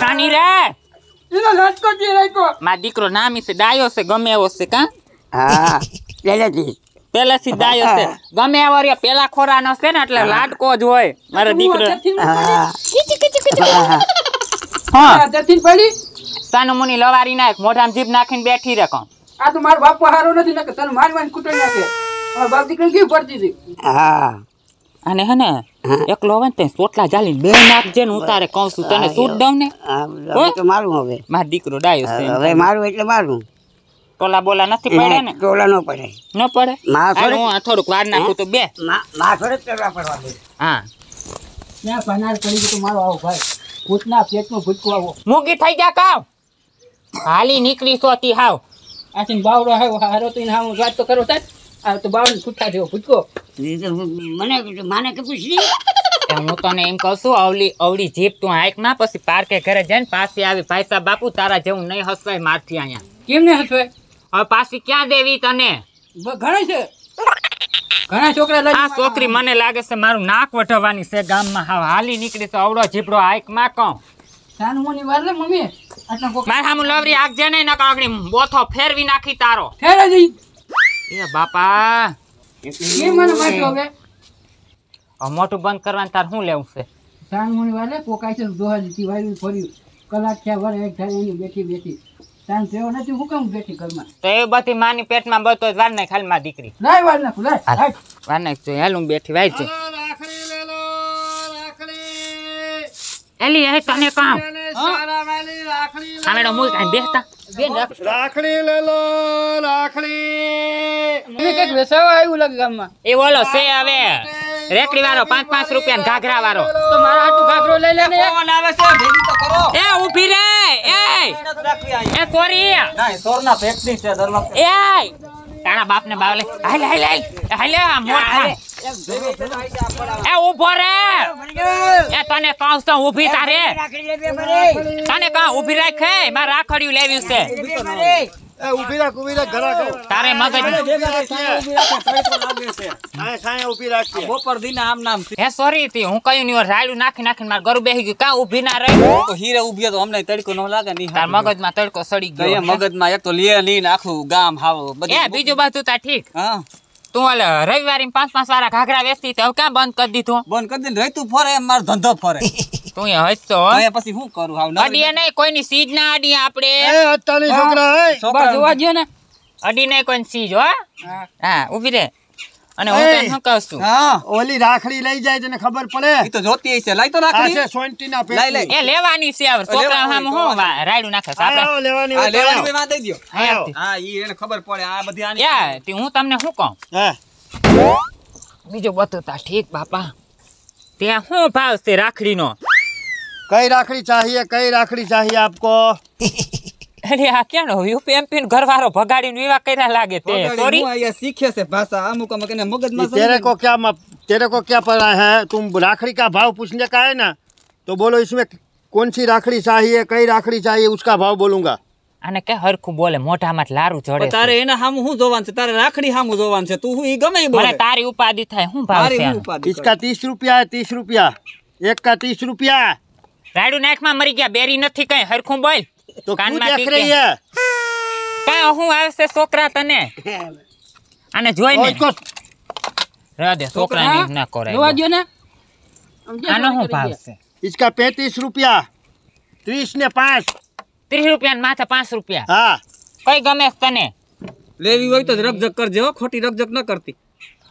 કાની દીકરો નામી છે ડાયો છે ગમે એવો છે કા હા લેલેજી પહેલેથી છે ગમે એવો રહ્યો પેલા ખોરાનો છે ને એટલે લાડકો જ હોય મારા દીકરો હા પડી સાનુ મુની લવારી નાખ મોઢામાં જીભ નાખીને બેઠી રાખો આ તો મારો બાપો હારો નથી ને તને મારવાની કુટે નાખે બાપ દીકરી કેવી હા અને હે ને એકલો આવે ને તે સોટલા જાલી બે નાખજે ને હું તારે કહું છું તને સૂટ દઉં ને મારું હવે માર દીકરો ડાયો છે હવે મારું એટલે મારું ટોલા બોલા નથી પડે ને ટોલા નો પડે ન પડે અરે હું થોડુંક વાર નાખું તો બે માં થોડુંક કરવા પડવા દે હા ત્યાં પનાર પડી તો મારો આવો ભાઈ ભૂતના પેટમાં ભૂતકો આવો મૂકી થઈ જા કાવ હાલી નીકળી સોતી હાવ આથી બાવડો હાવ હારો તો હાવ વાત તો કરો સાહેબ આ તો બાવન ફૂટા જેવો ફૂટકો મને માને કે પૂછલી હું તને એમ કહું છું અવળી અવળી જીપ તું હાઈક માં પછી પાર્કે ઘરે જઈને પાછી આવી પૈસા બાપુ તારા જેવું નહીં હસવાય મારથી અહીંયા કેમ ને હસવાય હવે પાછી ક્યાં દેવી તને ઘણી છે ઘણા છોકરા આ છોકરી મને લાગે છે મારું નાક વઢવાની છે ગામમાં હા હાલી નીકળી તો અવળો જીપડો હાઈક માં કહું સાનુમોની વાર મારા લવરી આગજે નહીં નકા આગળ બોથો ફેરવી નાખી તારો ફેરે મોટું બંધ કરવાનું તાર શું લેવું છે તાણમણી બેઠી બધી માની પેટમાં બતો વાર નાખ હાલ માં દીકરી વાર નાખ લાય વાર નાખ હું બેઠી વાય છે એલી એ તને કામ હા મેડમ હું કાઈ બેસતા રાખડી લે લો રાખડી મને કઈક વેસાવા આવ્યું લાગે ગામમાં એ બોલો સે હવે રેકડી વાળો પાંચ પાંચ રૂપિયા ને ઘાઘરા વાળો તો મારા હાટુ ઘાઘરો લઈ લે ફોન આવે છે ભેગી તો કરો એ ઊભી રે એ એ કોરી ના સોરના ફેક્ટરી છે દરવાજા એ તારા બાપ ને બાવલે હાલ હાલ હાલ હાલ એ ઉભો રે એ તને કહું તો ઊભી તારે તને કહું ઊભી રાખે મારે રાખડ્યું લેવી છે હું કયું નહીં રાયડું નાખી નાખીને માર ગરું બેસી ગયું કાં ઊભી ના રહી તો હીરે ઊભી તો અમને તડકો ન લાગે નહીં તાર માં તડકો સડી ગયો મગજ માં એક તો લે લઈને આખું ગામ હાવ બધું બીજું બાજુ તા ઠીક તું ઓલે રવિવારે પાંચ પાંચ વાળા ઘાઘરા વેચતી હવે ક્યાં બંધ કરી દીધું બંધ કરી દીધું તું ફરે એમ મારો ધંધો ફરે તું એ હસતો પછી શું કરું હાવ અડીએ નહીં કોઈની સીજ ના અડીએ આપડે જોવા જો ને અડી નહીં કોઈની સીજ હો હા ઉભી રે અને હું તને શું છું હા ઓલી રાખડી લઈ જાય તને ખબર પડે ઈ તો જોતી હશે લઈ તો રાખડી આ છે સોન્ટી ના પે લઈ લઈ એ લેવાની છે હવે છોકરા હામ હો રાડું નાખે છે આપણે લેવાની આ લેવાની માં દઈ દયો હા ઈ એને ખબર પડે આ બધી આની યા તે હું તમને શું કહું હા બીજો બતતા ઠીક બાપા ત્યાં શું ભાવ છે રાખડીનો કઈ રાખડી ચાહીએ કઈ રાખડી ચાહીએ આપકો અરે આ રાખડી કા ભાવ પૂછને का है ना तो बोलो इसमें कौन રાખડી चाहिए કઈ રાખડી चाहिए ભાવ બોલુંગા અને કે હરખું બોલે મોટા મોઢામાં લારું ચડે તારે એના સામું શું જોવાનું છે તારે રાખડી સામું જોવાનું છે તું ઈ ગમે બોલે તારી ઉપાધિ થાય હું ભાવ છે इसका 30 રૂપિયા है 30 રૂપિયા એક કા 30 રૂપિયા રાડુ નાખમાં મરી ગયા બેરી નથી કઈ હરખું બોલ તો કાન દેખ રહી હે કા હું આવે છોકરા તને અને જોઈ ને રાધે છોકરા ની ના કરે જોવા દો ને આનો હું ભાવ છે इसका पैंतीस रुपया ત્રીસ ને પાંચ ત્રીસ રૂપિયા ને માથે પાંચ રૂપિયા હા કઈ ગમે તને લેવી હોય તો રકજક કરજો ખોટી રકજક ન કરતી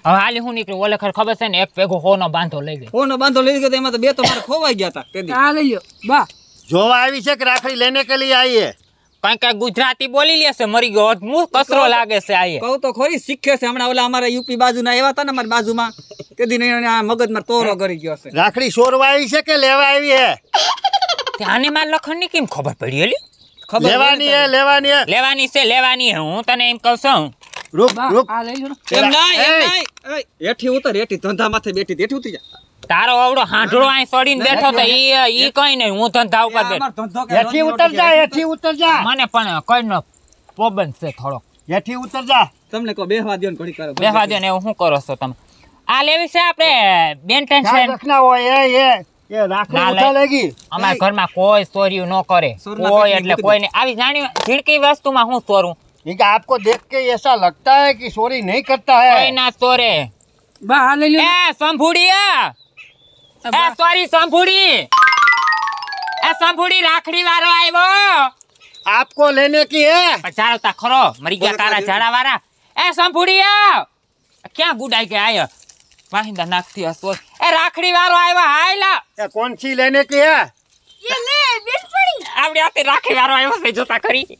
હવે હાલી હું નીકળું ઓલે ખર ખબર છે ને એક ભેગો હોનો બાંધો લઈ ગયો નો બાંધો લઈ ગયો તો એમાં તો બે તો મારે ખોવાઈ ગયા હતા તે લઈ લ્યો બા જોવા આવી છે કે રાખડી લેને કે લઈ આવીએ કઈ કઈ ગુજરાતી બોલી લેશે મરી ગયો હું કસરો લાગે છે આયે કહું તો ખોરી શીખે છે હમણાં ઓલા અમારા યુપી બાજુના એવા હતા ને અમારી બાજુમાં તે દિન આ મગજમાં તોરો કરી ગયો છે રાખડી ચોરવા આવી છે કે લેવા આવી હે આને માં લખણની કેમ ખબર પડી એલી ખબર લેવાની હે લેવાની હે લેવાની છે લેવાની હે હું તને એમ કહું છું રૂપ રૂપ આ લઈ લો એમ નહીં એમ નહીં હેઠી ઉતર હેઠી ધંધા માથે બેઠી હેઠી ઉતરી જા તારો આવડો હાંઢળો અહીં સડીને બેઠો તો ઈ ઈ કઈ નહીં હું ધંધા ઉપર બેઠો હેઠી ઉતર જા હેઠી ઉતર જા મને પણ કઈ નો પોબંધ છે થોડો હેઠી ઉતર જા તમને કો બેહવા દયો ને કરો બેહવા દયો એવું શું કરો છો તમે આ લેવી છે આપણે બેન ટેન્શન રખના હોય એ એ એ રાખો ઉઠા લાગી અમારા ઘરમાં કોઈ ચોરી ન કરે કોઈ એટલે કોઈ નહીં આવી જાણી ઝીણકી વસ્તુમાં હું ચોરું કે આપકો દેખ કે એસા લગતા હે કે ચોરી નહીં કરતા હે કોઈ ના ચોરે બા હાલે લે એ સંભુડિયા એ સોરી સંભુડી એ સંભુડી રાખડી વાળો આવ્યો આપકો લેને કી હે ચાલો તા ખરો મરી ગયા તારા ઝાડા વાળા એ સંભુડી ક્યાં ગુડાઈ કે આય વાહિંદા નાખતી હસો એ રાખડી વાળો આવ્યો હાયલા એ કોણ છી લેને કી હે એ લે બેન પડી આતે રાખડી વાળો આવ્યો છે જોતા કરી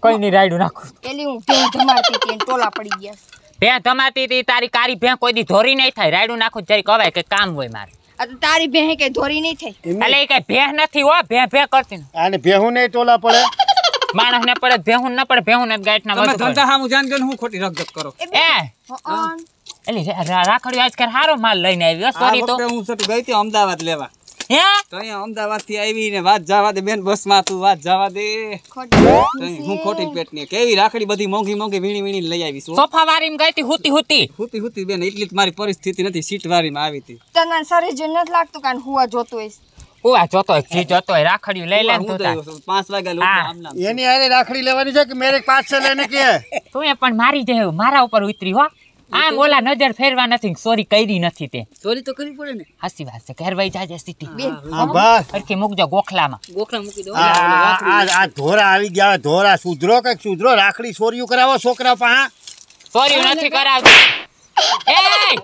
કોઈ ની રાઈડું નાખું પેલી હું ભેં ધમાતી હતી ટોલા પડી ગયા ભેં ધમાતી તી તારી કારી ભેં કોઈ દી ધોરી નહીં થાય રાઈડું નાખું જરી કવાય કે કામ હોય મારે તારી ભેહ કે ધોરી નહીં થઈ એટલે કઈ ભેહ નથી હો ભેહ ભેહ કરતી આને ભેહું નહીં ટોલા પડે માણસ ને પડે ભેહું ના પડે ભેહું ને ગાઈટ ના તમે ધંધા હામુ જાન કે હું ખોટી રગજક કરો એ એટલે રાખડ્યો આજકાલ હારો માલ લઈને આવ્યો સોરી તો હું સટ ગઈ હતી અમદાવાદ લેવા તો અહીંયા અમદાવાદ આવી ને વાત જવા દે બેન બસ તું વાત જવા દે હું ખોટી પેટ ની કેવી રાખડી બધી મોંઘી મોંઘી વીણી વીણી લઈ આવી સોફા વારી ગઈ હતી હુતી હુતી હુતી બેન એટલી જ મારી પરિસ્થિતિ નથી સીટ વારી માં આવી હતી તને સારી જ નથી લાગતું કારણ હુવા જોતો હોઈશ ઓવા રાખડી લઈ લે તો 5 વાગે એની રાખડી લેવાની છે મેરે 5 છે લઈને કે તું એ પણ મારી જે મારા ઉપર ઉતરી હો આમ ઓલા નજર ફેરવા નથી ચોરી કરી નથી તે ચોરી તો કરવી પડે ને હાસી વાત છે ઘેર ભાઈ જાજે સિટી હા બસ અરખી મૂકજો ગોખલામાં ગોખલા મૂકી દો આ આ ધોરા આવી ગયા ધોરા સુધરો કે સુધરો રાખડી ચોરીયું કરાવો છોકરા પા ચોરીયું નથી કરાવતો એ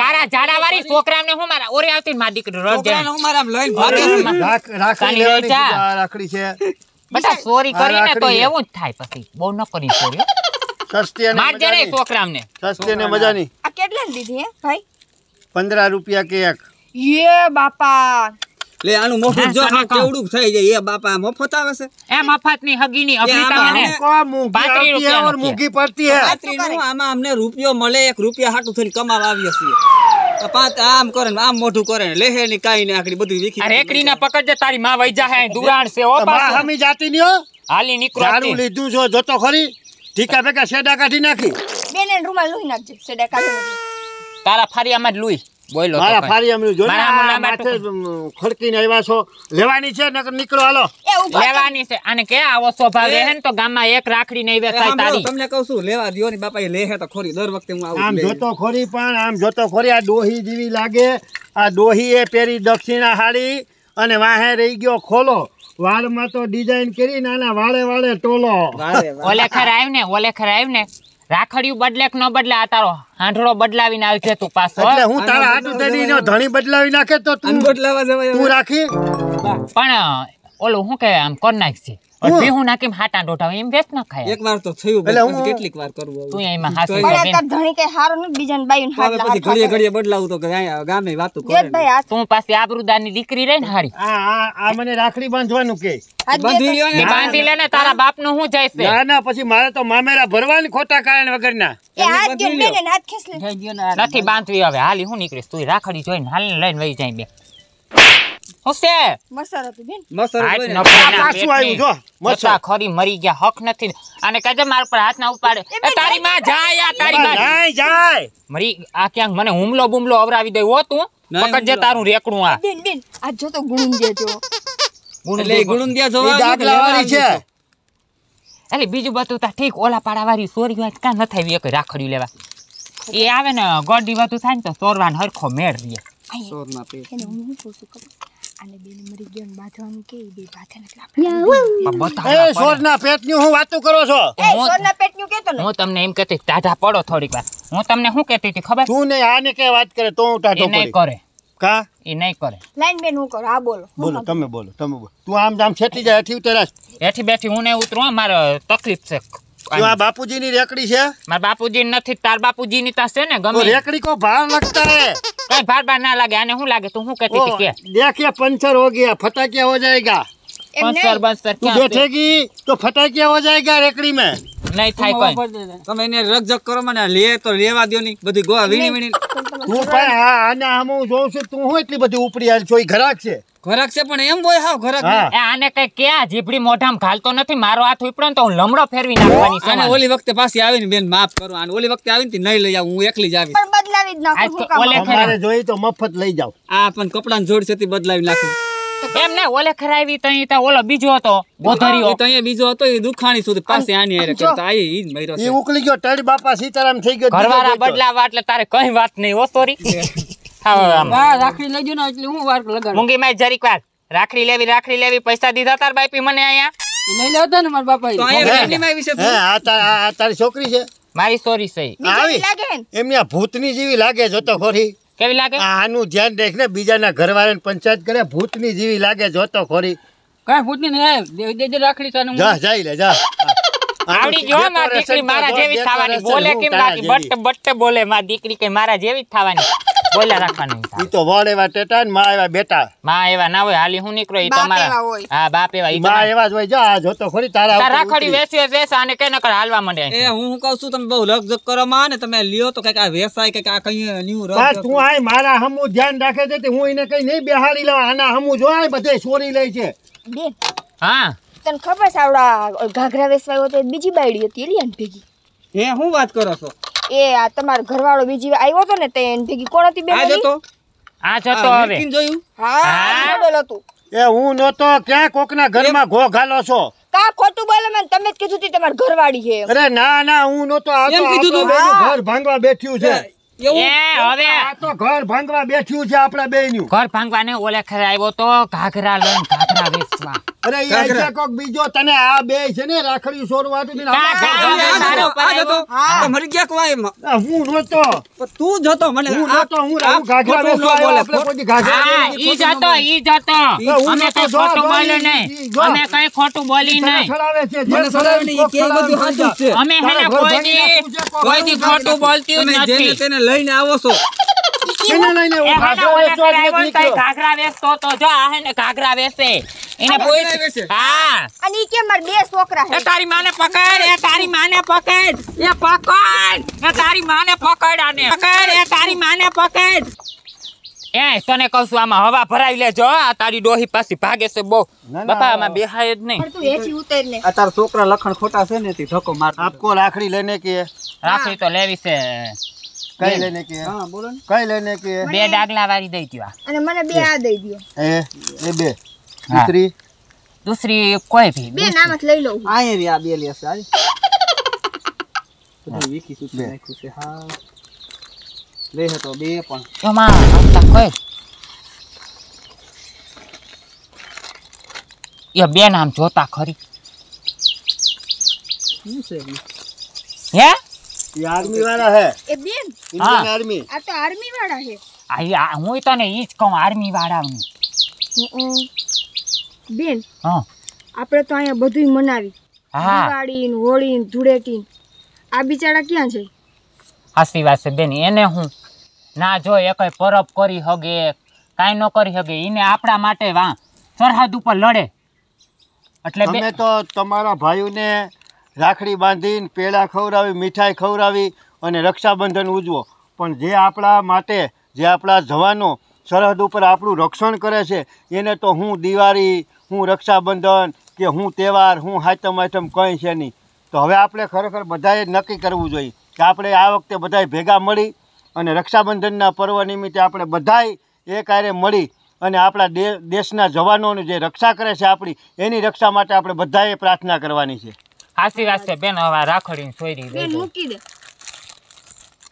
તારા જાડાવાળી છોકરાને હું મારા ઓરે આવતી માં દીકરી રોજ જાય હું મારા લઈને ભાગે રાખડી લેવાની રાખડી છે બટા ચોરી કરીને તો એવું જ થાય પછી બહુ ન કરી ચોરી આમાં અમને રૂપિયો મળે એક રૂપિયા હાટું થઈને કમાવા આવીએ છીએ પાંચ આમ કરે આમ મોઢું કરે લેહે ની ને આકડી ના પકડજે તારી માં વૈજા હે દુરાણ છે ઓ પાછો હમી જાતી લીધું છો જોતો ખરી ઠીકા ભેગા શેડા કાઢી નાખી બેને રૂમાલ લઈ નાખજે શેડા કાઢી તારા ફારિયામાં જ લુઈ બોલો મારા ફારિયામાં જો માથે ખડકીને આવ્યા છો લેવાની છે નકર નીકળો હાલો લેવાની છે અને કે આવો સ્વભાવ રહે ને તો ગામમાં એક રાખડી નહીં વેચાય તારી તમને કહું છું લેવા દયો ને બાપા એ લે હે તો ખોરી દર વખતે હું આવું આમ જોતો ખોરી પણ આમ જોતો ખોરી આ દોહી જેવી લાગે આ ડોહી એ પેરી દક્ષિણા હાડી અને વાહે રહી ગયો ખોલો વાળમાં તો ડિઝાઇન કરી નાના વાળે વાળે ટોલો ઓલે ખરાય ને ઓલે ખરાય ને રાખડિયું બદલે ન બદલે આ તારો હાંઠળો બદલાવીને આવી તું પાછો હું તારા હાથ ધણી બદલાવી નાખે તો તું બદલાવા જવાય રાખી પણ ઓલું શું કે આમ કર નાખશે રાખડી બાંધવાનું તારા બાપ નું હું જાય છે પછી મારે તો મામેરા ભરવાની ખોટા કારણ વગરના નથી બાંધવી હવે હાલી હું નીકળીશ તું રાખડી જોઈને હાલ લઈને વહી જાય બે છે મસર હતું બેન મસર પાછું આવ્યું જો મસા ખરી મરી ગયા હક નથી અને કહેજે માર પર હાથ ના ઉપાડે એ તારી માં જાય આ તારી માં જાય જાય મરી આ ક્યાંક મને હુમલો બુમલો અવરાવી દે હો તું પકડજે તારું રેકડું આ બેન બેન આ જો તો ગુણું દેજો ગુણું લે ગુણું દે જોવા દાંત લાવવાની છે એટલે બીજું બધું તા ઠીક ઓલા પાડાવાળી સોરી વાત કાં ન થાય એક રાખડી લેવા એ આવે ને ગોડી બધું થાય ને તો ચોરવાન હરખો મેળ રે સોરના પેટ એને હું શું કરું અને બેન મરી ગયો બાંધવાનું કે બે બાંધે એટલે આપણે બતા હું ને હું મારે તકલીફ છે આ બાપુજીની રેકડી છે મારા બાપુજી નથી તાર બાપુજીની તાસ છે ને ગમે રેકડી કો ભાવ લખતા રે એ ભાર બાર ના લાગે અને શું લાગે તું શું કહેતી કે દેખીએ પંચર હો ગયા ફટાક્યા હો જાયગા बंस्तर बंस्तर क्या बैठेगी तो फटाकिया हो जाएगा रेकड़ी થાય કોઈ તમે એને રગજગ કરો મને લે તો લેવા દો નહીં બધી ગોળ વીણી વીણી તું પણ હા આને આમ જોઉં છું તું હું એટલી બધી ઉપરી હાલ છો ઘરાક છે ઘરાક છે પણ એમ બોય હાવ ઘરાક એ આને કઈ ક્યાં જીભડી મોઢામ ખાલતો નથી મારો હાથ ઉપડો તો હું લમડો ફેરવી નાખવાની છે અને ઓલી વખતે પાછી આવીને બેન માફ કરો અને ઓલી વખતે આવીને તી નહીં લઈ આવું હું એકલી જ આવી પણ બદલાવી જ નાખું ઓલે જોઈ તો મફત લઈ જાવ આ પણ કપડાં જોડ છે તે બદલાવી નાખું એમને ઓલે ખરાવી તઈ તા ઓલો બીજો હતો બોધરીઓ તઈ બીજો હતો એ દુખાણી સુધી પાસે આની હેરે કરતા આઈ ઈ જ મર્યો ઉકલી ગયો ટડ બાપા સીતારામ થઈ ગયો ઘરવાળા બદલાવા એટલે તારે કઈ વાત નહીં ઓ સોરી રાખડી જરીક વાર રાખડી લેવી રાખડી લેવી પૈસા દીધા તાર બાપી મને અહીંયા લઈ લેતા ને મારા બાપા તો અહીંયા છોકરી છે મારી સોરી સહી લાગે એમની ભૂતની જેવી લાગે જોતો ખોરી કેવી લાગે આનું ધ્યાન રાખ ને બીજાના ઘરવાળાને પંચાયત કરે ભૂત ની જેવી લાગે જોતો ખોરી કઈ ભૂતની નહીં રાખડી જાય લે જા મારા જેવી થવાની બોલે કેમ બટ બટ બોલે માં દીકરી કે મારા જેવી જ થવાની બોલ્યા રાખવાનું ઈ તો વડ એવા ટેટા ને માં એવા બેટા માં એવા ના હોય હાલી હું નીકળો ઈ તમારા હા બાપ એવા ઈ માં એવા જ હોય જા જોતો ખરી તારા તારા રાખડી વેસી વેસ અને કે નકર હાલવા મને એ હું હું કહું છું તમે બહુ લગજગ કરો માં ને તમે લ્યો તો કઈ કા વેસાય કઈ કા કઈ ન્યુ રહ બસ તું આય મારા હમુ ધ્યાન રાખે છે તે હું એને કઈ નહીં બેહાડી લઉં આના હમુ જો આય બધે છોરી લે છે હા તને ખબર છે આવડા ઘાઘરા વેસવાયો તો બીજી બાયડી હતી એલિયન ભેગી હે શું વાત કરો છો એ આ તમારો ઘરવાળો બીજી આવ્યો તો ને તે એન ભેગી કોણ બેન આ જતો આ જતો હવે કિન જોયું હા બોલ હતું એ હું નહોતો ક્યાં કોકના ઘરમાં ઘો ઘાલો છો કા ખોટું બોલે મને તમે જ કીધું તું તમારી ઘરવાળી છે અરે ના ના હું નહોતો આવતો એમ કીધું તું ઘર ભાંગવા બેઠ્યું છે ઘર ભાંગવા બેઠ્યું છે આપડા બે નું ઘર ભાંગવા ને ઓલે ખરે આવ્યો તો ઘાઘરા લઈને ઘાઘરા વેચવા અરે અહીંયા કોક બીજો તને આ બે છે ને રાખડી સોરવાતું ને આ મરી ગયા કોઈ હું જોતો તું જોતો મને હું જોતો હું હું ઘાઘરા બેસો આપણે કોઈ ઘાઘરા ઈ જતો ઈ જતો અમે કઈ ખોટું બોલી નહીં અમે કઈ ખોટું બોલી નહીં મને સડાવે ને કે બધું સાચું છે અમે હેને કોઈ દી કોઈ દી ખોટું બોલતી નથી તમે જેને તેને લઈને આવો છો ઘાઘરા તને કહું છું આમાં હવા ભરાઈ લેજો આ તારી ડોહી પાછી ભાગે છે બહુ બાપા આમાં બેહાય જ નહીં તારા છોકરા લખણ ખોટા છે ને તે ધક્કો માર આપકો રાખડી કે રાખડી તો લેવી છે કઈ લઈને કે હા બોલો ને કઈ લઈને કે બે ડાગલા વાળી દઈ દયો અને મને બે આ દઈ દયો એ એ બે દીકરી દૂસરી કોઈ ભી બે નામ લઈ લઉં આ રે આ બે લે સારી બે પણ તો માં એ બે નામ જોતા ખરી છે હે એ આર્મી વાળા હે એ બેન ઇન્ડિયન આર્મી આ તો આર્મી વાળા હે આ હું તને ઈ જ કહું આર્મી વાળા હું બેન હા આપણે તો અહીંયા બધું મનાવી હા દિવાળી ને હોળી ને ધૂળેટી આ બિચારા ક્યાં છે હાસી વાત છે બેન એને હું ના જો એકોય પરબ કરી હગે કાંઈ ન કરી હગે એને આપણા માટે વા સરહદ ઉપર લડે એટલે તમે તો તમારા ભાઈઓને રાખડી બાંધીને પેડા ખવડાવી મીઠાઈ ખવડાવી અને રક્ષાબંધન ઉજવો પણ જે આપણા માટે જે આપણા જવાનો સરહદ ઉપર આપણું રક્ષણ કરે છે એને તો હું દિવાળી હું રક્ષાબંધન કે હું તહેવાર હું હાચમ આઈટમ કંઈ છે નહીં તો હવે આપણે ખરેખર બધાએ નક્કી કરવું જોઈએ કે આપણે આ વખતે બધાએ ભેગા મળી અને રક્ષાબંધનના પર્વ નિમિત્તે આપણે બધાએ એ કાર્ય મળી અને આપણા દેશના જવાનોની જે રક્ષા કરે છે આપણી એની રક્ષા માટે આપણે બધાએ પ્રાર્થના કરવાની છે હાસી વાત બેન હવે રાખડીને સોયરી બેન મૂકી દે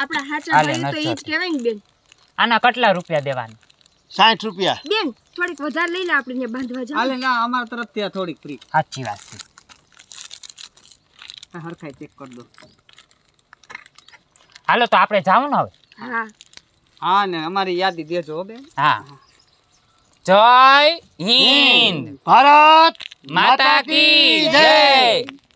આપણા હાચા ભાઈ તો ઈ જ કહેવાય ને બેન આના કેટલા રૂપિયા દેવાના 60 રૂપિયા બેન થોડીક વધારે લઈ લે આપણે બાંધવા જાવ હાલે ના અમાર તરફથી આ થોડીક ફ્રી સાચી વાત છે હરખાઈ ચેક કરી દો હાલો તો આપણે જાવ ને હવે હા હા ને અમારી યાદી દેજો બેન હા જય હિન્દ ભારત માતા કી જય